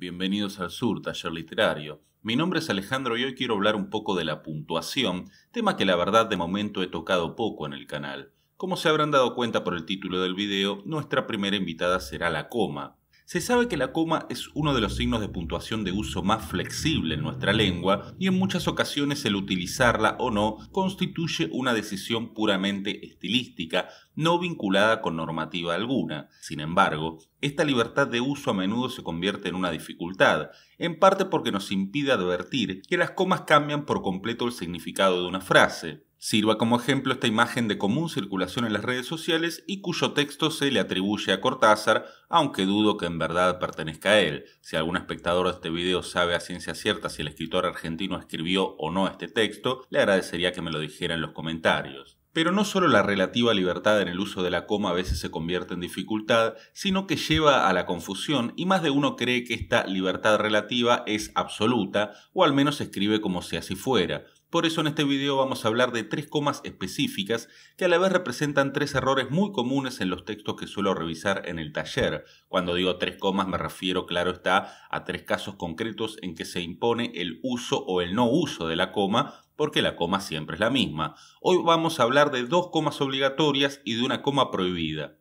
Bienvenidos al Sur, Taller Literario. Mi nombre es Alejandro y hoy quiero hablar un poco de la puntuación, tema que la verdad de momento he tocado poco en el canal. Como se habrán dado cuenta por el título del video, nuestra primera invitada será la coma, se sabe que la coma es uno de los signos de puntuación de uso más flexible en nuestra lengua y en muchas ocasiones el utilizarla o no constituye una decisión puramente estilística, no vinculada con normativa alguna. Sin embargo, esta libertad de uso a menudo se convierte en una dificultad, en parte porque nos impide advertir que las comas cambian por completo el significado de una frase. Sirva como ejemplo esta imagen de común circulación en las redes sociales y cuyo texto se le atribuye a Cortázar, aunque dudo que en verdad pertenezca a él. Si algún espectador de este video sabe a ciencia cierta si el escritor argentino escribió o no este texto, le agradecería que me lo dijera en los comentarios. Pero no solo la relativa libertad en el uso de la coma a veces se convierte en dificultad, sino que lleva a la confusión y más de uno cree que esta libertad relativa es absoluta, o al menos escribe como si así fuera. Por eso en este video vamos a hablar de tres comas específicas que a la vez representan tres errores muy comunes en los textos que suelo revisar en el taller. Cuando digo tres comas me refiero, claro está, a tres casos concretos en que se impone el uso o el no uso de la coma porque la coma siempre es la misma. Hoy vamos a hablar de dos comas obligatorias y de una coma prohibida.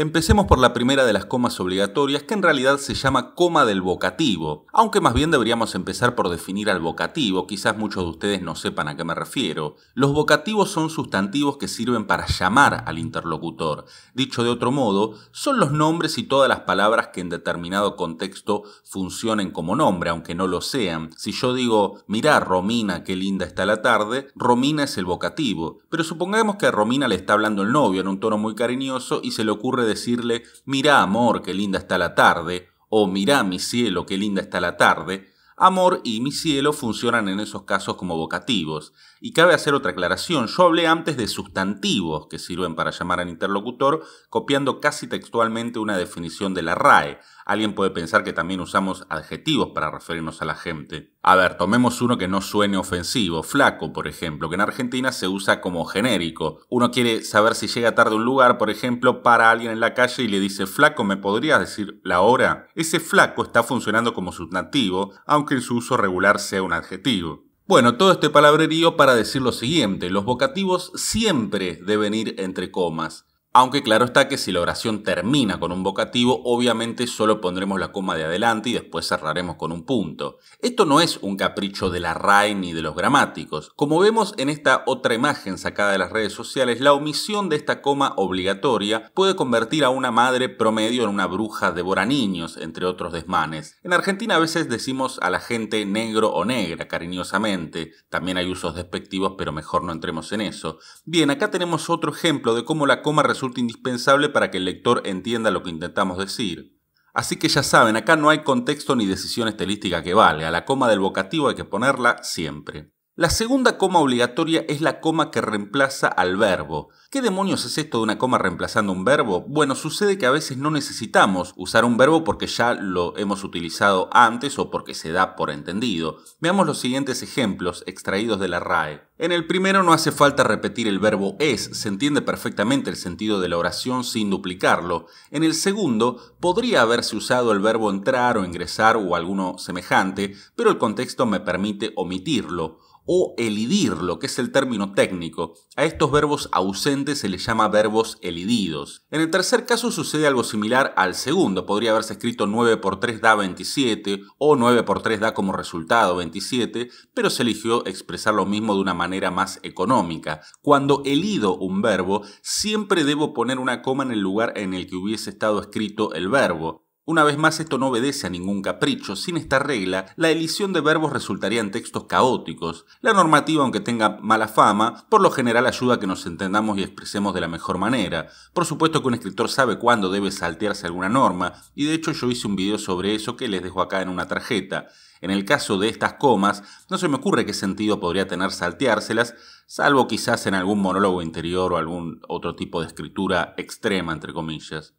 Empecemos por la primera de las comas obligatorias, que en realidad se llama coma del vocativo, aunque más bien deberíamos empezar por definir al vocativo, quizás muchos de ustedes no sepan a qué me refiero. Los vocativos son sustantivos que sirven para llamar al interlocutor. Dicho de otro modo, son los nombres y todas las palabras que en determinado contexto funcionen como nombre, aunque no lo sean. Si yo digo, mirá Romina, qué linda está la tarde, Romina es el vocativo. Pero supongamos que a Romina le está hablando el novio en un tono muy cariñoso y se le ocurre decirle, mira amor, qué linda está la tarde, o mira mi cielo, qué linda está la tarde, amor y mi cielo funcionan en esos casos como vocativos. Y cabe hacer otra aclaración, yo hablé antes de sustantivos que sirven para llamar al interlocutor, copiando casi textualmente una definición de la RAE. Alguien puede pensar que también usamos adjetivos para referirnos a la gente. A ver, tomemos uno que no suene ofensivo, flaco, por ejemplo, que en Argentina se usa como genérico. Uno quiere saber si llega tarde un lugar, por ejemplo, para alguien en la calle y le dice, flaco, ¿me podrías decir la hora? Ese flaco está funcionando como subnativo, aunque en su uso regular sea un adjetivo. Bueno, todo este palabrerío para decir lo siguiente, los vocativos siempre deben ir entre comas. Aunque claro está que si la oración termina con un vocativo, obviamente solo pondremos la coma de adelante y después cerraremos con un punto. Esto no es un capricho de la RAE ni de los gramáticos. Como vemos en esta otra imagen sacada de las redes sociales, la omisión de esta coma obligatoria puede convertir a una madre promedio en una bruja devora niños, entre otros desmanes. En Argentina a veces decimos a la gente negro o negra cariñosamente. También hay usos despectivos, pero mejor no entremos en eso. Bien, acá tenemos otro ejemplo de cómo la coma resulta resulta indispensable para que el lector entienda lo que intentamos decir. Así que ya saben, acá no hay contexto ni decisión estilística que A la coma del vocativo hay que ponerla siempre. La segunda coma obligatoria es la coma que reemplaza al verbo. ¿Qué demonios es esto de una coma reemplazando un verbo? Bueno, sucede que a veces no necesitamos usar un verbo porque ya lo hemos utilizado antes o porque se da por entendido. Veamos los siguientes ejemplos extraídos de la RAE. En el primero no hace falta repetir el verbo es, se entiende perfectamente el sentido de la oración sin duplicarlo. En el segundo podría haberse usado el verbo entrar o ingresar o alguno semejante, pero el contexto me permite omitirlo o elidir, lo que es el término técnico. A estos verbos ausentes se les llama verbos elididos. En el tercer caso sucede algo similar al segundo. Podría haberse escrito 9 por 3 da 27 o 9 por 3 da como resultado 27, pero se eligió expresar lo mismo de una manera más económica. Cuando elido un verbo, siempre debo poner una coma en el lugar en el que hubiese estado escrito el verbo. Una vez más, esto no obedece a ningún capricho. Sin esta regla, la elisión de verbos resultaría en textos caóticos. La normativa, aunque tenga mala fama, por lo general ayuda a que nos entendamos y expresemos de la mejor manera. Por supuesto que un escritor sabe cuándo debe saltearse alguna norma, y de hecho yo hice un video sobre eso que les dejo acá en una tarjeta. En el caso de estas comas, no se me ocurre qué sentido podría tener salteárselas, salvo quizás en algún monólogo interior o algún otro tipo de escritura extrema, entre comillas.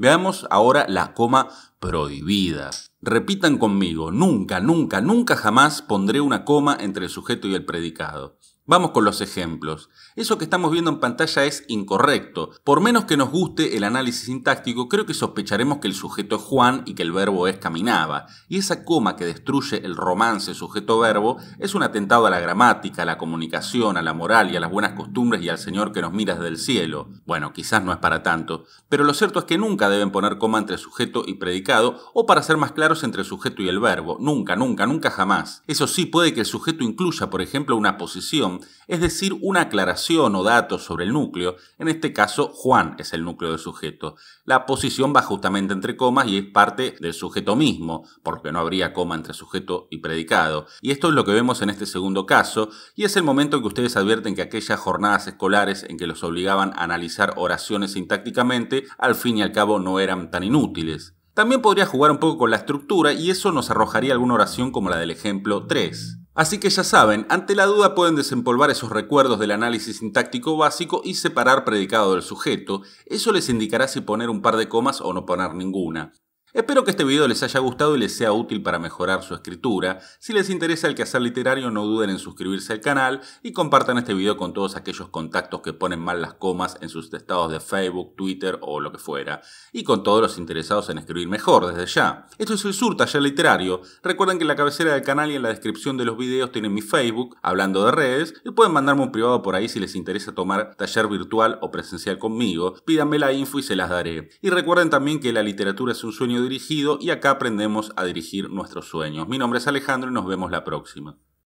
Veamos ahora la coma prohibida. Repitan conmigo, nunca, nunca, nunca jamás pondré una coma entre el sujeto y el predicado. Vamos con los ejemplos. Eso que estamos viendo en pantalla es incorrecto. Por menos que nos guste el análisis sintáctico, creo que sospecharemos que el sujeto es Juan y que el verbo es caminaba. Y esa coma que destruye el romance sujeto-verbo es un atentado a la gramática, a la comunicación, a la moral y a las buenas costumbres y al Señor que nos mira desde el cielo. Bueno, quizás no es para tanto, pero lo cierto es que nunca deben poner coma entre sujeto y predicado, o para ser más claros, entre sujeto y el verbo. Nunca, nunca, nunca jamás. Eso sí, puede que el sujeto incluya, por ejemplo, una posición, es decir, una aclaración o datos sobre el núcleo, en este caso Juan es el núcleo del sujeto. La posición va justamente entre comas y es parte del sujeto mismo, porque no habría coma entre sujeto y predicado. Y esto es lo que vemos en este segundo caso, y es el momento en que ustedes advierten que aquellas jornadas escolares en que los obligaban a analizar oraciones sintácticamente, al fin y al cabo no eran tan inútiles. También podría jugar un poco con la estructura y eso nos arrojaría alguna oración como la del ejemplo 3. Así que ya saben, ante la duda pueden desempolvar esos recuerdos del análisis sintáctico básico y separar predicado del sujeto. Eso les indicará si poner un par de comas o no poner ninguna. Espero que este video les haya gustado y les sea útil para mejorar su escritura. Si les interesa el quehacer literario, no duden en suscribirse al canal y compartan este video con todos aquellos contactos que ponen mal las comas en sus estados de Facebook, Twitter o lo que fuera. Y con todos los interesados en escribir mejor desde ya. Esto es el Sur Taller Literario. Recuerden que en la cabecera del canal y en la descripción de los videos tienen mi Facebook, hablando de redes, y pueden mandarme un privado por ahí si les interesa tomar taller virtual o presencial conmigo. Pídanme la info y se las daré. Y recuerden también que la literatura es un sueño dirigido y acá aprendemos a dirigir nuestros sueños. Mi nombre es Alejandro y nos vemos la próxima.